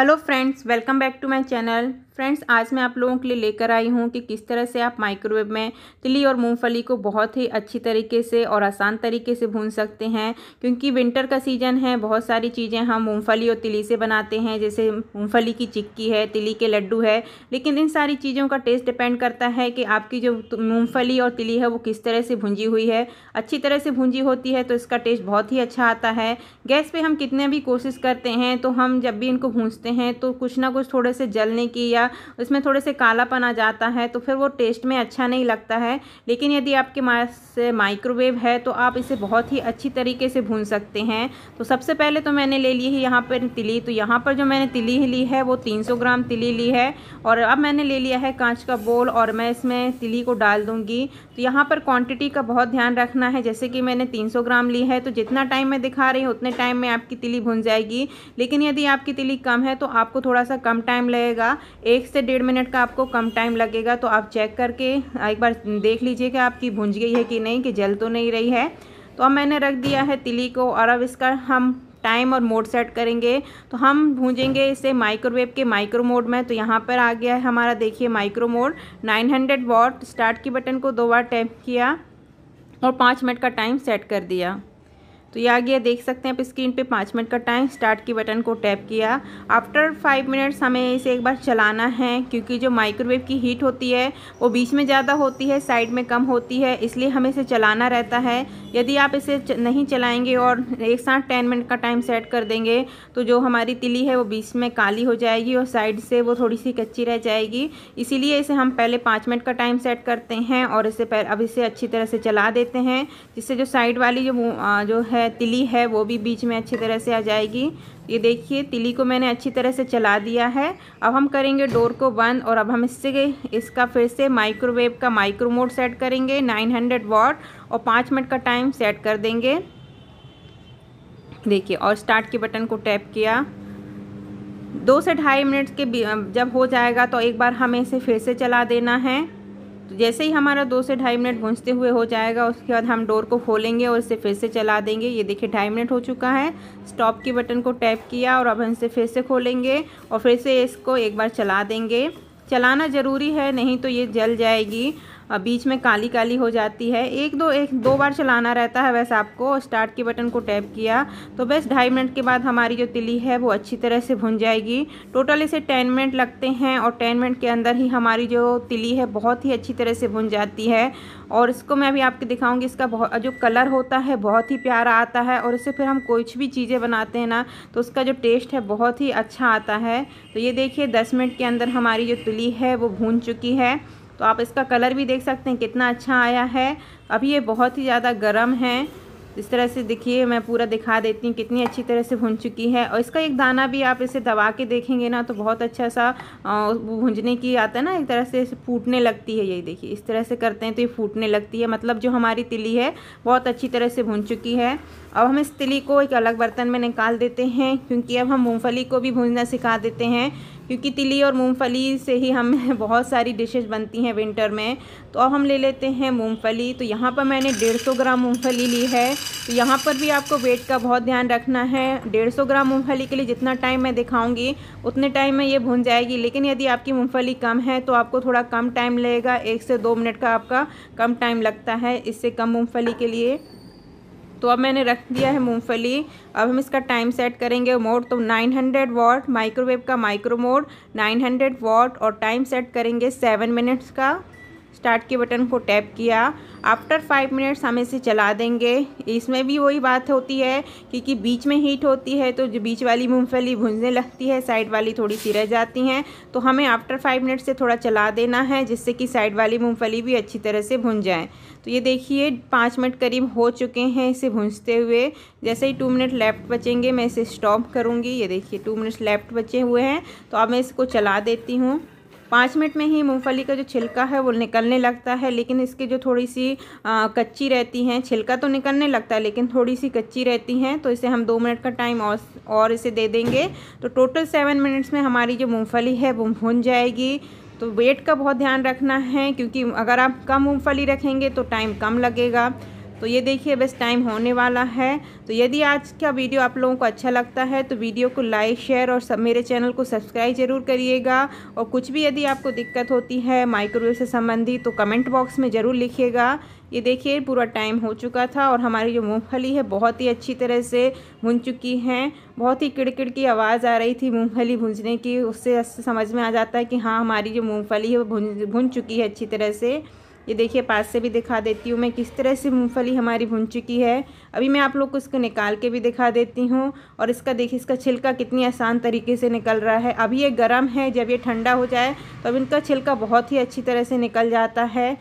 hello friends welcome back to my channel friends आज मैं आप लोगों के लिए लेकर आई हूँ कि किस तरह से आप माइक्रोवेव में तिली और मूंगफली को बहुत ही अच्छी तरीके से और आसान तरीके से भून सकते हैं क्योंकि विंटर का सीज़न है बहुत सारी चीज़ें हम मूंगफली और तिली से बनाते हैं जैसे मूंगफली की चिक्की है तिली के लड्डू है लेकिन इन सारी चीज़ों का टेस्ट डिपेंड करता है कि आपकी जो मूँगफली और तिली है वो किस तरह से भूंजी हुई है अच्छी तरह से भूंजी होती है तो इसका टेस्ट बहुत ही अच्छा आता है गैस पर हम कितने भी कोशिश करते हैं तो हम जब भी इनको भूंजते करते हैं तो कुछ ना कुछ थोड़े से जलने की या उसमें थोड़े से कालापन आ जाता है तो फिर वो टेस्ट में अच्छा नहीं लगता है लेकिन यदि आपके पास माइक्रोवेव है तो आप इसे बहुत ही अच्छी तरीके से भून सकते हैं तो सबसे पहले तो मैंने ले ली है यहाँ पर तिली तो यहाँ पर जो मैंने तिली ली है वो तीन ग्राम तिली ली है और अब मैंने ले लिया है कांच का बोल और मैं इसमें तिली को डाल दूँगी तो यहाँ पर क्वान्टिटी का बहुत ध्यान रखना है जैसे कि मैंने तीन ग्राम ली है तो जितना टाइम मैं दिखा रही हूँ उतने टाइम में आपकी तिली भुन जाएगी लेकिन यदि आपकी तिली कम है है तो आपको थोड़ा सा कम टाइम लगेगा एक से डेढ़ मिनट का आपको कम टाइम लगेगा तो आप चेक करके एक बार देख लीजिए कि आपकी भुंज गई है कि नहीं कि जल तो नहीं रही है तो अब मैंने रख दिया है तिली को और अब इसका हम टाइम और मोड सेट करेंगे तो हम भूंजेंगे इसे माइक्रोवेव के माइक्रो मोड में तो यहाँ पर आ गया है हमारा देखिए माइक्रो मोड 900 वॉट स्टार्ट की बटन को दो बार टैप किया और पाँच मिनट का टाइम सेट कर दिया तो ये आ गया देख सकते हैं आप स्क्रीन पे पाँच मिनट का टाइम स्टार्ट की बटन को टैप किया आफ्टर फाइव मिनट्स हमें इसे एक बार चलाना है क्योंकि जो माइक्रोवेव की हीट होती है वो बीच में ज़्यादा होती है साइड में कम होती है इसलिए हमें इसे चलाना रहता है यदि आप इसे नहीं चलाएँगे और एक साथ टेन मिनट का टाइम सेट कर देंगे तो जो हमारी तिली है वो बीच में काली हो जाएगी और साइड से वो थोड़ी सी कच्ची रह जाएगी इसीलिए इसे हम पहले पाँच मिनट का टाइम सेट करते हैं और इसे अब इसे अच्छी तरह से चला देते हैं जिससे जो साइड वाली जो जो है है तिली है वो भी बीच में अच्छी तरह से आ जाएगी ये देखिए तिली को मैंने अच्छी तरह से चला दिया है अब हम करेंगे डोर को बंद और अब हम इससे इसका फिर से माइक्रोवेव का माइक्रो मोड सेट करेंगे 900 वॉट और पाँच मिनट का टाइम सेट कर देंगे देखिए और स्टार्ट के बटन को टैप किया दो से ढाई मिनट के जब हो जाएगा तो एक बार हमें इसे फिर से चला देना है तो जैसे ही हमारा दो से ढाई मिनट भूंजते हुए हो जाएगा उसके बाद हम डोर को खोलेंगे और इसे फिर से चला देंगे ये देखिए ढाई मिनट हो चुका है स्टॉप के बटन को टैप किया और अब हम इसे फिर से खोलेंगे और फिर से इसको एक बार चला देंगे चलाना ज़रूरी है नहीं तो ये जल जाएगी बीच में काली काली हो जाती है एक दो एक दो बार चलाना रहता है वैसे आपको स्टार्ट के बटन को टैप किया तो बस ढाई मिनट के बाद हमारी जो तिली है वो अच्छी तरह से भुन जाएगी टोटल इसे टेन मिनट लगते हैं और टेन मिनट के अंदर ही हमारी जो तिली है बहुत ही अच्छी तरह से भुन जाती है और इसको मैं अभी आपको दिखाऊंगी इसका बहुत जो कलर होता है बहुत ही प्यारा आता है और इससे फिर हम कुछ भी चीज़ें बनाते हैं ना तो उसका जो टेस्ट है बहुत ही अच्छा आता है तो ये देखिए दस मिनट के अंदर हमारी जो तिली है वो भून चुकी है तो आप इसका कलर भी देख सकते हैं कितना अच्छा आया है अभी ये बहुत ही ज़्यादा गर्म है इस तरह से देखिए मैं पूरा दिखा देती हूँ कितनी अच्छी तरह से भुन चुकी है और इसका एक दाना भी आप इसे दबा के देखेंगे ना तो बहुत अच्छा सा भुंजने की आता है ना एक तरह से फूटने लगती है यही देखिए इस तरह से करते हैं तो ये फूटने लगती है मतलब जो हमारी तिली है बहुत अच्छी तरह से भुन चुकी है अब हम इस तिली को एक अलग बर्तन में निकाल देते हैं क्योंकि अब हम मूँगफली को भी भूंजना सिखा देते हैं क्योंकि तिली और मूंगफली से ही हमें बहुत सारी डिशेज बनती हैं विंटर में तो अब हम ले लेते हैं मूंगफली तो यहाँ पर मैंने 150 ग्राम मूंगफली ली है तो यहाँ पर भी आपको वेट का बहुत ध्यान रखना है 150 ग्राम मूंगफली के लिए जितना टाइम मैं दिखाऊंगी उतने टाइम में ये भुन जाएगी लेकिन यदि आपकी मूँगफली कम है तो आपको थोड़ा कम टाइम लगेगा एक से दो मिनट का आपका कम टाइम लगता है इससे कम मूँगफली के लिए तो अब मैंने रख दिया है मूंगफली अब हम इसका टाइम सेट करेंगे मोड तो 900 वॉट माइक्रोवेव का माइक्रो मोड 900 वॉट और टाइम सेट करेंगे सेवन मिनट्स का स्टार्ट के बटन को टैप किया आफ्टर फाइव मिनट्स हम इसे चला देंगे इसमें भी वही बात होती है क्योंकि बीच में हीट होती है तो जो बीच वाली मूँगफली भुंजने लगती है साइड वाली थोड़ी सी रह जाती हैं तो हमें आफ्टर फाइव मिनट से थोड़ा चला देना है जिससे कि साइड वाली मूँगफली भी अच्छी तरह से भुन जाए तो ये देखिए पाँच मिनट करीब हो चुके हैं इसे भूंजते हुए जैसे ही टू मिनट लेफ्ट बचेंगे मैं इसे स्टॉप करूँगी ये देखिए टू मिनट्स लेफ्ट बचे हुए हैं तो अब मैं इसको चला देती हूँ पाँच मिनट में ही मूंगफली का जो छिलका है वो निकलने लगता है लेकिन इसके जो थोड़ी सी आ, कच्ची रहती हैं छिलका तो निकलने लगता है लेकिन थोड़ी सी कच्ची रहती हैं तो इसे हम दो मिनट का टाइम और और इसे दे देंगे तो टोटल सेवन मिनट्स में हमारी जो मूँगफली है वो भुन जाएगी तो वेट का बहुत ध्यान रखना है क्योंकि अगर आप कम मूँगफली रखेंगे तो टाइम कम लगेगा तो ये देखिए बस टाइम होने वाला है तो यदि आज का वीडियो आप लोगों को अच्छा लगता है तो वीडियो को लाइक शेयर और सब मेरे चैनल को सब्सक्राइब ज़रूर करिएगा और कुछ भी यदि आपको दिक्कत होती है माइक्रोवेव से संबंधित तो कमेंट बॉक्स में ज़रूर लिखिएगा ये देखिए पूरा टाइम हो चुका था और हमारी जो मूँगफली है बहुत ही अच्छी तरह से भुन चुकी हैं बहुत ही किड़किड़ की आवाज़ आ रही थी मूँगफली भुंजने की उससे समझ में आ जाता है कि हाँ हमारी जो मूँगफली है वो भुन भुन चुकी है अच्छी तरह से ये देखिए पास से भी दिखा देती हूँ मैं किस तरह से मूंगफली हमारी भुन चुकी है अभी मैं आप लोग को इसको निकाल के भी दिखा देती हूँ और इसका देखिए इसका छिलका कितनी आसान तरीके से निकल रहा है अभी ये गर्म है जब ये ठंडा हो जाए तो अब इनका छिलका बहुत ही अच्छी तरह से निकल जाता है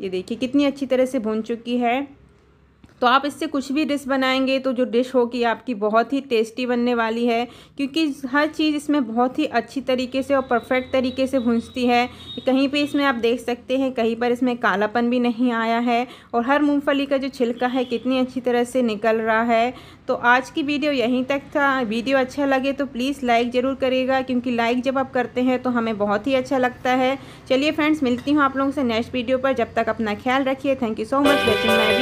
ये देखिए कितनी अच्छी तरह से भुन चुकी है तो आप इससे कुछ भी डिश बनाएंगे तो जो डिश होगी आपकी बहुत ही टेस्टी बनने वाली है क्योंकि हर चीज़ इसमें बहुत ही अच्छी तरीके से और परफेक्ट तरीके से भूंजती है कहीं पे इसमें आप देख सकते हैं कहीं पर इसमें कालापन भी नहीं आया है और हर मूंगफली का जो छिलका है कितनी अच्छी तरह से निकल रहा है तो आज की वीडियो यहीं तक था वीडियो अच्छा लगे तो प्लीज़ लाइक ज़रूर करिएगा क्योंकि लाइक जब आप करते हैं तो हमें बहुत ही अच्छा लगता है चलिए फ्रेंड्स मिलती हूँ आप लोगों से नेक्स्ट वीडियो पर जब तक अपना ख्याल रखिए thank you so much watching my